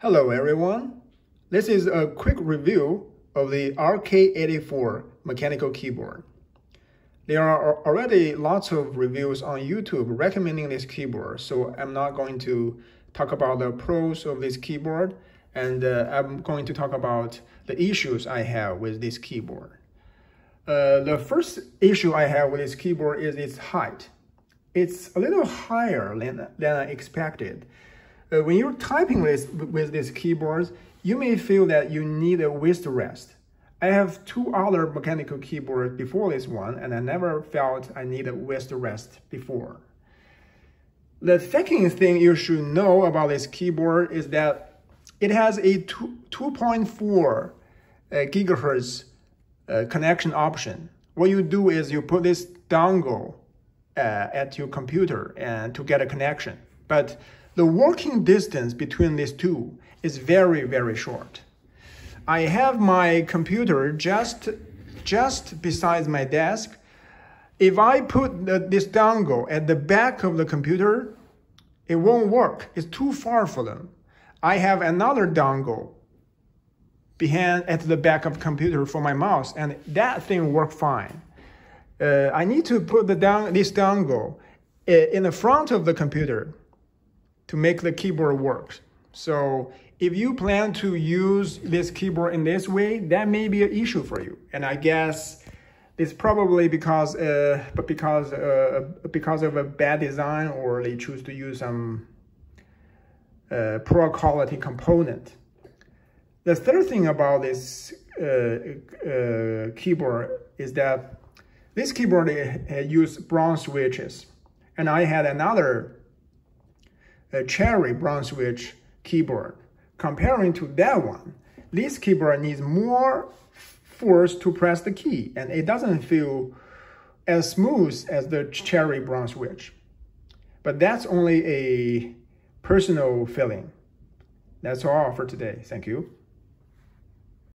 Hello everyone. This is a quick review of the RK84 mechanical keyboard. There are already lots of reviews on YouTube recommending this keyboard, so I'm not going to talk about the pros of this keyboard, and uh, I'm going to talk about the issues I have with this keyboard. Uh, the first issue I have with this keyboard is its height. It's a little higher than, than I expected. Uh, when you're typing this with this keyboard, you may feel that you need a wrist rest. I have two other mechanical keyboards before this one, and I never felt I need a wrist rest before. The second thing you should know about this keyboard is that it has a 2.4 uh, gigahertz uh, connection option. What you do is you put this dongle uh, at your computer and to get a connection. But the working distance between these two is very, very short. I have my computer just, just beside my desk. If I put the, this dongle at the back of the computer, it won't work. It's too far for them. I have another dongle behind at the back of computer for my mouse, and that thing worked fine. Uh, I need to put the down, this dongle uh, in the front of the computer to make the keyboard work. So if you plan to use this keyboard in this way, that may be an issue for you. And I guess it's probably because uh, but because uh, because of a bad design or they choose to use some uh, poor quality component. The third thing about this uh, uh keyboard is that this keyboard uh, used bronze switches. And I had another Cherry Cherry Brunswick keyboard. Comparing to that one, this keyboard needs more force to press the key and it doesn't feel as smooth as the Cherry Brunswick. But that's only a personal feeling. That's all for today. Thank you.